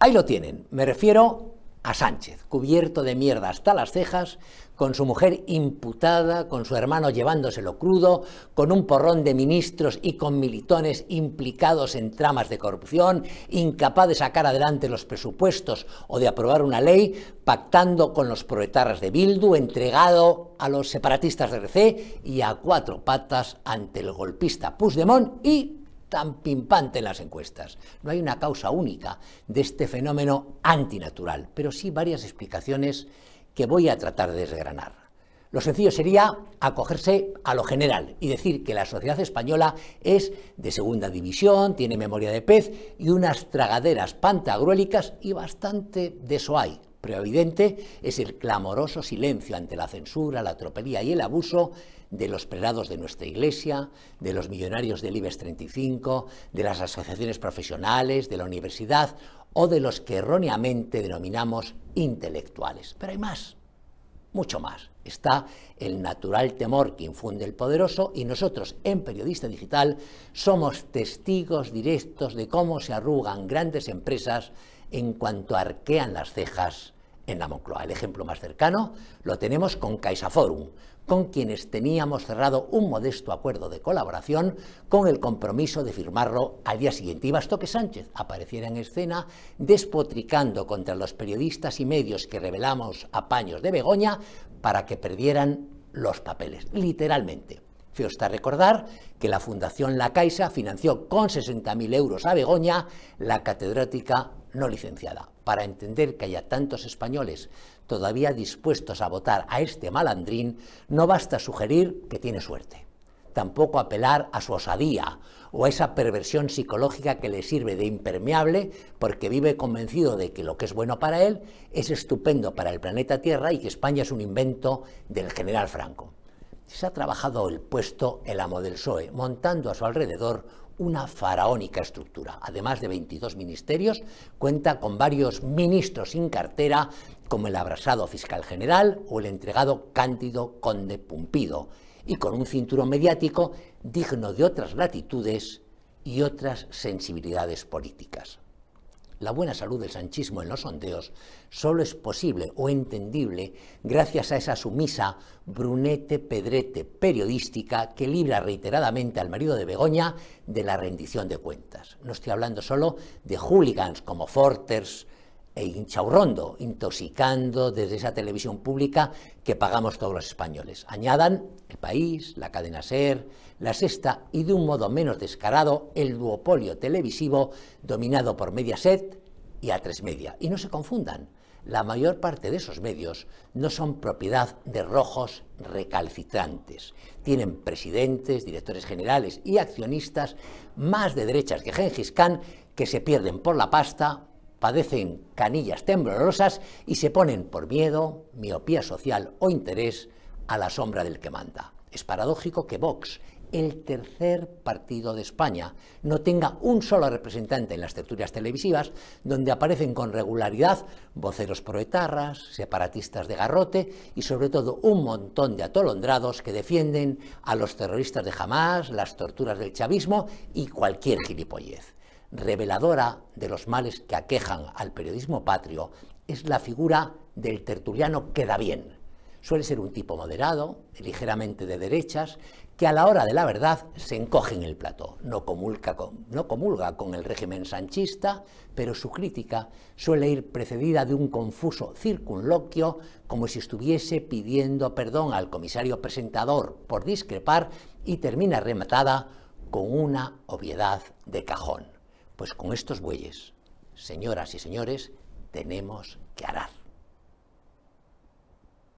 Ahí lo tienen, me refiero a Sánchez, cubierto de mierda hasta las cejas, con su mujer imputada, con su hermano llevándoselo crudo, con un porrón de ministros y con militones implicados en tramas de corrupción, incapaz de sacar adelante los presupuestos o de aprobar una ley, pactando con los proetarras de Bildu, entregado a los separatistas de RC y a cuatro patas ante el golpista Puigdemont y tan pimpante en las encuestas. No hay una causa única de este fenómeno antinatural, pero sí varias explicaciones que voy a tratar de desgranar. Lo sencillo sería acogerse a lo general y decir que la sociedad española es de segunda división, tiene memoria de pez y unas tragaderas pantagruélicas y bastante de eso hay evidente es el clamoroso silencio ante la censura, la atropelía y el abuso de los prelados de nuestra Iglesia, de los millonarios del IBEX 35, de las asociaciones profesionales, de la universidad o de los que erróneamente denominamos intelectuales. Pero hay más, mucho más. Está el natural temor que infunde el poderoso y nosotros en Periodista Digital somos testigos directos de cómo se arrugan grandes empresas en cuanto arquean las cejas en la Moncloa. El ejemplo más cercano lo tenemos con CaixaForum, con quienes teníamos cerrado un modesto acuerdo de colaboración con el compromiso de firmarlo al día siguiente. Y bastó que Sánchez apareciera en escena despotricando contra los periodistas y medios que revelamos a paños de Begoña para que perdieran los papeles, literalmente. Está recordar que la Fundación La Caixa financió con 60.000 euros a Begoña, la catedrática no licenciada. Para entender que haya tantos españoles todavía dispuestos a votar a este malandrín, no basta sugerir que tiene suerte. Tampoco apelar a su osadía o a esa perversión psicológica que le sirve de impermeable porque vive convencido de que lo que es bueno para él es estupendo para el planeta Tierra y que España es un invento del general Franco se ha trabajado el puesto el amo del PSOE, montando a su alrededor una faraónica estructura. Además de 22 ministerios, cuenta con varios ministros sin cartera, como el abrasado fiscal general o el entregado Cándido Conde Pumpido, y con un cinturón mediático digno de otras latitudes y otras sensibilidades políticas. La buena salud del sanchismo en los sondeos solo es posible o entendible gracias a esa sumisa brunete pedrete periodística que libra reiteradamente al marido de Begoña de la rendición de cuentas. No estoy hablando solo de hooligans como Forters, e inchaurrondo, intoxicando desde esa televisión pública que pagamos todos los españoles. Añadan el país, la cadena SER, la sexta y de un modo menos descarado el duopolio televisivo dominado por Mediaset y A3 Media. Y no se confundan, la mayor parte de esos medios no son propiedad de rojos recalcitrantes. Tienen presidentes, directores generales y accionistas más de derechas que Gengis Khan que se pierden por la pasta padecen canillas temblorosas y se ponen por miedo, miopía social o interés a la sombra del que manda. Es paradójico que Vox, el tercer partido de España, no tenga un solo representante en las tertulias televisivas donde aparecen con regularidad voceros proetarras, separatistas de garrote y sobre todo un montón de atolondrados que defienden a los terroristas de Hamas, las torturas del chavismo y cualquier gilipollez reveladora de los males que aquejan al periodismo patrio es la figura del tertuliano que da bien. Suele ser un tipo moderado, ligeramente de derechas, que a la hora de la verdad se encoge en el plató. No comulga con, no comulga con el régimen sanchista, pero su crítica suele ir precedida de un confuso circunloquio, como si estuviese pidiendo perdón al comisario presentador por discrepar, y termina rematada con una obviedad de cajón. Pues con estos bueyes, señoras y señores, tenemos que arar.